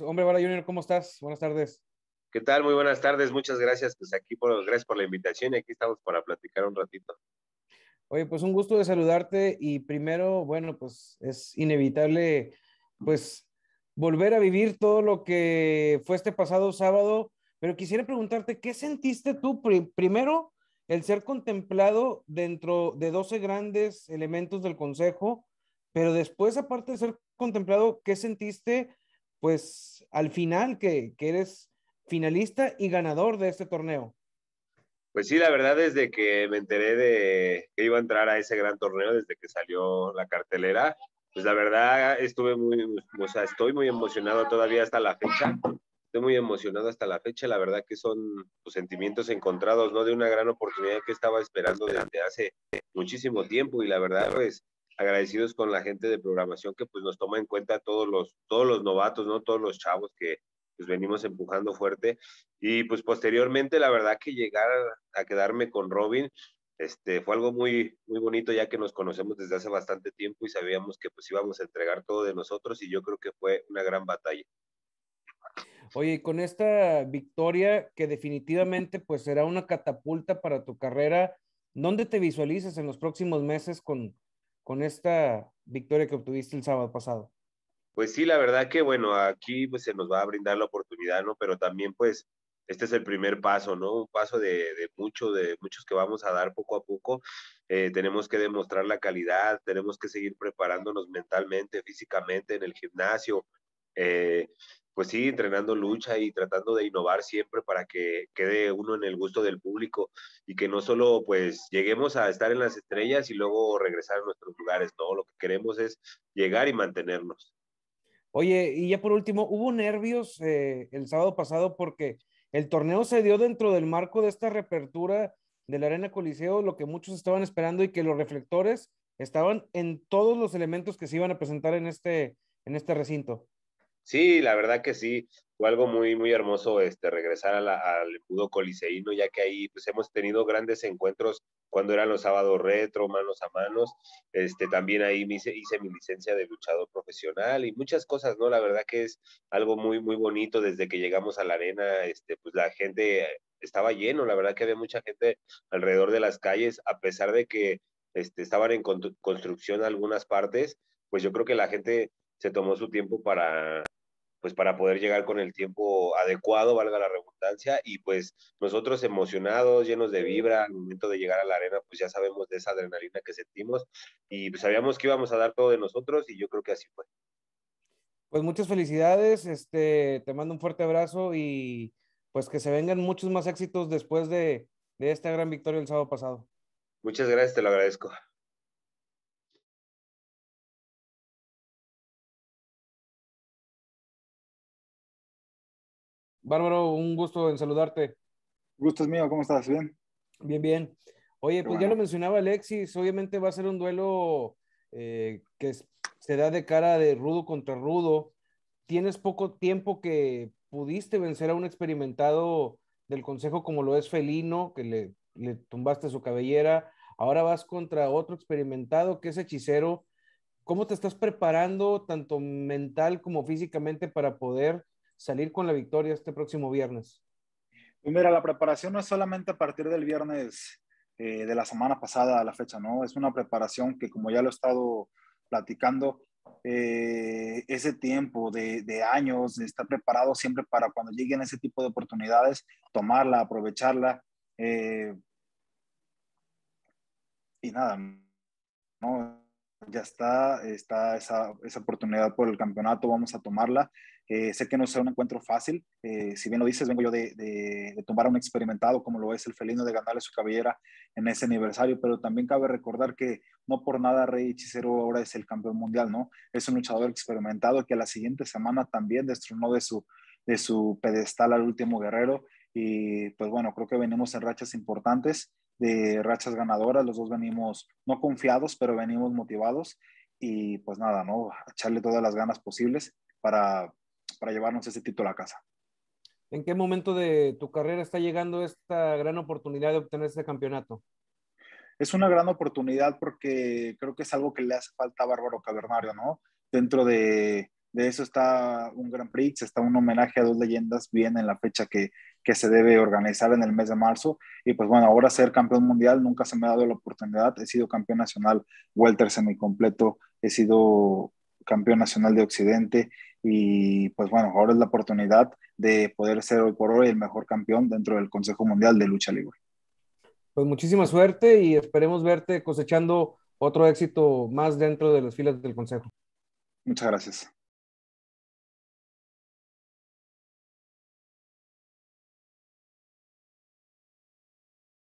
Hombre, Vara Junior, ¿cómo estás? Buenas tardes. ¿Qué tal? Muy buenas tardes. Muchas gracias. Pues aquí por, gracias por la invitación y aquí estamos para platicar un ratito. Oye, pues un gusto de saludarte y primero, bueno, pues es inevitable, pues volver a vivir todo lo que fue este pasado sábado, pero quisiera preguntarte, ¿qué sentiste tú primero el ser contemplado dentro de 12 grandes elementos del Consejo, pero después, aparte de ser contemplado, ¿qué sentiste? pues al final que, eres finalista y ganador de este torneo. Pues sí, la verdad desde que me enteré de que iba a entrar a ese gran torneo, desde que salió la cartelera, pues la verdad estuve muy, o sea, estoy muy emocionado todavía hasta la fecha. Estoy muy emocionado hasta la fecha. La verdad que son pues, sentimientos encontrados, ¿no? De una gran oportunidad que estaba esperando desde hace muchísimo tiempo y la verdad, es pues, agradecidos con la gente de programación que pues nos toma en cuenta todos los, todos los novatos, ¿no? Todos los chavos que pues venimos empujando fuerte. Y pues posteriormente, la verdad que llegar a quedarme con Robin, este, fue algo muy, muy bonito ya que nos conocemos desde hace bastante tiempo y sabíamos que pues íbamos a entregar todo de nosotros y yo creo que fue una gran batalla. Oye, con esta victoria que definitivamente pues será una catapulta para tu carrera, ¿dónde te visualizas en los próximos meses con, con esta victoria que obtuviste el sábado pasado? Pues sí, la verdad que bueno, aquí pues se nos va a brindar la oportunidad, ¿no? Pero también pues este es el primer paso, ¿no? Un paso de, de mucho, de muchos que vamos a dar poco a poco. Eh, tenemos que demostrar la calidad, tenemos que seguir preparándonos mentalmente, físicamente en el gimnasio, eh, pues sí, entrenando lucha y tratando de innovar siempre para que quede uno en el gusto del público y que no solo pues lleguemos a estar en las estrellas y luego regresar a nuestros lugares, no, lo que queremos es llegar y mantenernos. Oye, y ya por último, hubo nervios eh, el sábado pasado porque el torneo se dio dentro del marco de esta reapertura de la Arena Coliseo, lo que muchos estaban esperando y que los reflectores estaban en todos los elementos que se iban a presentar en este, en este recinto. Sí, la verdad que sí. Fue algo muy, muy hermoso este, regresar a la, al judo coliseíno, ya que ahí pues, hemos tenido grandes encuentros cuando eran los sábados retro, manos a manos. Este, también ahí hice, hice, mi licencia de luchador profesional y muchas cosas, ¿no? La verdad que es algo muy, muy bonito desde que llegamos a la arena. Este, pues la gente estaba lleno, la verdad que había mucha gente alrededor de las calles, a pesar de que este, estaban en construcción algunas partes, pues yo creo que la gente se tomó su tiempo para pues para poder llegar con el tiempo adecuado, valga la redundancia, y pues nosotros emocionados, llenos de vibra, al momento de llegar a la arena, pues ya sabemos de esa adrenalina que sentimos y pues sabíamos que íbamos a dar todo de nosotros y yo creo que así fue. Pues muchas felicidades, este, te mando un fuerte abrazo y pues que se vengan muchos más éxitos después de, de esta gran victoria el sábado pasado. Muchas gracias, te lo agradezco. Bárbaro, un gusto en saludarte. Gusto es mío, ¿cómo estás? ¿Bien? Bien, bien. Oye, pues ya lo mencionaba Alexis, obviamente va a ser un duelo eh, que se da de cara de rudo contra rudo. Tienes poco tiempo que pudiste vencer a un experimentado del consejo como lo es Felino, que le, le tumbaste su cabellera. Ahora vas contra otro experimentado que es hechicero. ¿Cómo te estás preparando tanto mental como físicamente para poder salir con la victoria este próximo viernes? Pues mira, la preparación no es solamente a partir del viernes eh, de la semana pasada a la fecha, ¿no? Es una preparación que, como ya lo he estado platicando, eh, ese tiempo de, años, de estar preparado siempre para cuando lleguen ese tipo de oportunidades, tomarla, aprovecharla. Eh, y nada, ¿no? ya está, está esa, esa, oportunidad por el campeonato, vamos a tomarla eh, sé que no será un encuentro fácil. Eh, si bien lo dices, vengo yo de, tomar a un experimentado como lo es el felino de ganarle su cabellera en ese aniversario, pero también cabe recordar que no por nada Rey Hechicero ahora es el campeón mundial, ¿no? Es un luchador experimentado que a la siguiente semana también destronó de su, de su pedestal al último guerrero. Y pues bueno, creo que venimos en rachas importantes, de rachas ganadoras. Los dos venimos no confiados, pero venimos motivados. Y pues nada, ¿no? Echarle todas las ganas posibles para para llevarnos ese título a casa. ¿En qué momento de tu carrera está llegando esta gran oportunidad de obtener este campeonato? Es una gran oportunidad porque creo que es algo que le hace falta a Bárbaro Cavernario, ¿no? Dentro de, eso está un Gran Prix, está un homenaje a dos leyendas bien en la fecha que, se debe organizar en el mes de marzo. Y pues bueno, ahora ser campeón mundial nunca se me ha dado la oportunidad. He sido campeón nacional welter completo he sido campeón nacional de Occidente y pues bueno, ahora es la oportunidad de poder ser hoy por hoy el mejor campeón dentro del Consejo Mundial de Lucha Libre. Pues muchísima suerte y esperemos verte cosechando otro éxito más dentro de las filas del Consejo. Muchas gracias.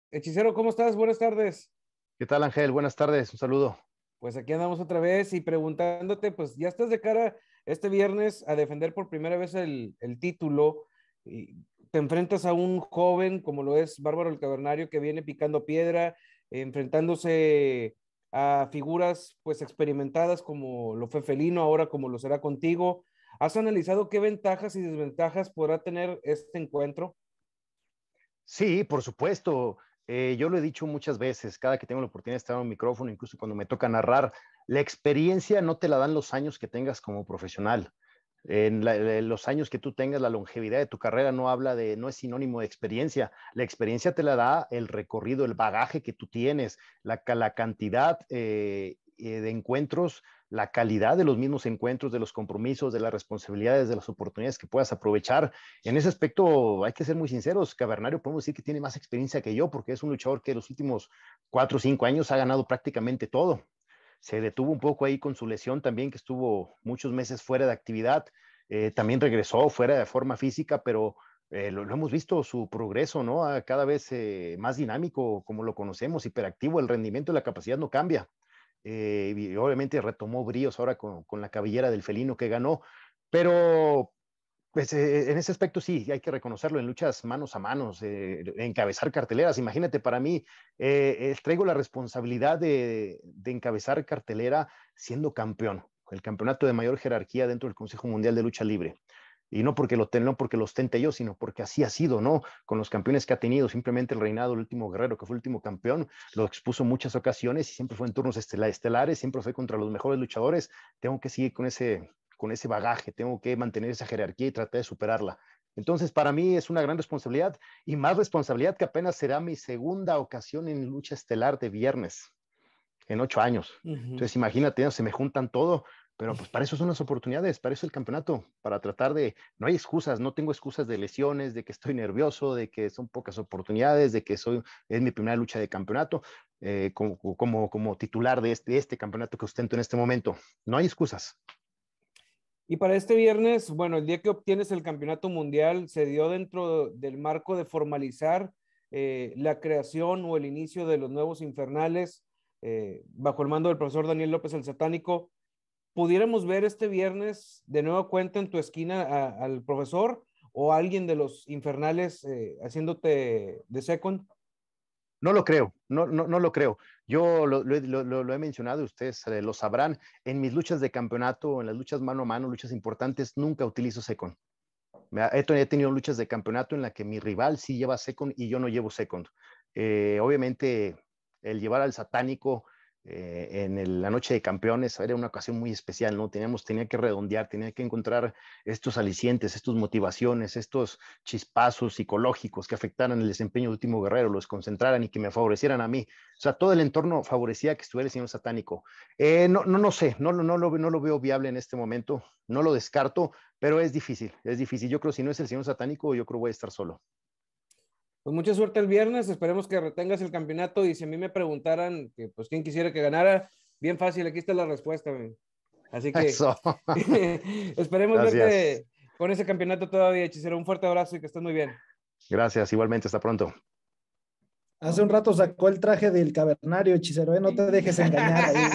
Hechicero, ¿cómo estás? Buenas tardes. ¿Qué tal, Ángel? Buenas tardes, un saludo. Pues aquí andamos otra vez y preguntándote, pues ya estás de cara este viernes a defender por primera vez el, título. Y te enfrentas a un joven como lo es Bárbaro el Cavernario que viene picando piedra, enfrentándose a figuras pues experimentadas como lo fue Felino, ahora como lo será contigo. ¿Has analizado qué ventajas y desventajas podrá tener este encuentro? Sí, por supuesto. Eh, yo lo he dicho muchas veces, cada que tengo la oportunidad de estar en un micrófono, incluso cuando me toca narrar, la experiencia no te la dan los años que tengas como profesional. En, los años que tú tengas, la longevidad de tu carrera no habla de, no es sinónimo de experiencia. La experiencia te la da el recorrido, el bagaje que tú tienes, la, cantidad eh, eh, de encuentros la calidad de los mismos encuentros, de los compromisos, de las responsabilidades, de las oportunidades que puedas aprovechar. En ese aspecto, hay que ser muy sinceros, Cabernario podemos decir que tiene más experiencia que yo porque es un luchador que en los últimos cuatro o cinco años ha ganado prácticamente todo. Se detuvo un poco ahí con su lesión también, que estuvo muchos meses fuera de actividad. Eh, también regresó fuera de forma física, pero eh, lo, hemos visto, su progreso, ¿no? Ah, cada vez eh, más dinámico, como lo conocemos, hiperactivo, el rendimiento y la capacidad no cambia. Eh, obviamente retomó bríos ahora con, la cabellera del felino que ganó, pero pues eh, en ese aspecto sí, hay que reconocerlo, en luchas manos a manos, eh, encabezar carteleras, imagínate, para mí traigo la responsabilidad de encabezar cartelera siendo campeón, el campeonato de mayor jerarquía dentro del Consejo Mundial de Lucha Libre y no porque lo, no porque lo ostente yo, sino porque así ha sido, ¿no? Con los campeones que ha tenido, simplemente el reinado, el último guerrero que fue el último campeón, lo expuso en muchas ocasiones y siempre fue en turnos estelares, siempre fue contra los mejores luchadores. Tengo que seguir con ese, con ese bagaje, tengo que mantener esa jerarquía y tratar de superarla. Entonces, para mí es una gran responsabilidad y más responsabilidad que apenas será mi segunda ocasión en lucha estelar de viernes en ocho años. Entonces, imagínate, se me juntan todo, pero pues para eso son las oportunidades, para eso el campeonato, para tratar de, no hay excusas, no tengo excusas de lesiones, de que estoy nervioso, de que son pocas oportunidades, de que soy, es mi primera lucha de campeonato, eh, como, como, titular de este, este campeonato que ostento en este momento. No hay excusas. Y para este viernes, bueno, el día que obtienes el campeonato mundial se dio dentro del marco de formalizar eh, la creación o el inicio de los nuevos infernales eh, bajo el mando del profesor Daniel López el Satánico pudiéramos ver este viernes de nuevo cuenta en tu esquina al profesor o alguien de los infernales eh, haciéndote de second? No lo creo, no, no, no lo creo. Yo lo, he mencionado, ustedes eh, lo sabrán, en mis luchas de campeonato, en las luchas mano a mano, luchas importantes, nunca utilizo second. He tenido luchas de campeonato en la que mi rival sí lleva second y yo no llevo second. Eh, obviamente, el llevar al satánico eh, en la noche de campeones, era una ocasión muy especial, ¿no? Teníamos, tenía que redondear, tenía que encontrar estos alicientes, estas motivaciones, estos chispazos psicológicos que afectaran el desempeño del Último Guerrero, los concentraran y que me favorecieran a mí. O sea, todo el entorno favorecía que estuviera el señor satánico. Eh, no, no, no sé, no, no, no, lo, no lo veo viable en este momento, no lo descarto, pero es difícil, es difícil. Yo creo que si no es el señor satánico, yo creo que voy a estar solo. Pues mucha suerte el viernes, esperemos que retengas el campeonato y si a mí me preguntaran que pues quién quisiera que ganara, bien fácil, aquí está la respuesta. Así que esperemos verte con ese campeonato todavía, hechicero. Un fuerte abrazo y que estés muy bien. Gracias, igualmente, hasta pronto. Hace un rato sacó el traje del cavernario, hechicero, ¿eh? no te dejes engañar. Ahí.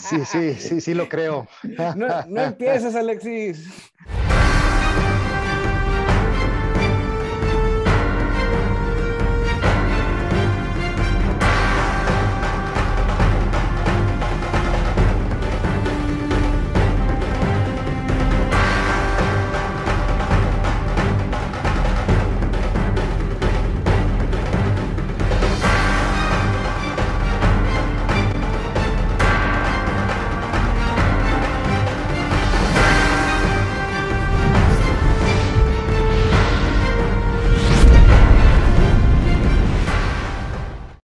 Sí, sí, sí, sí lo creo. No, no empieces, Alexis.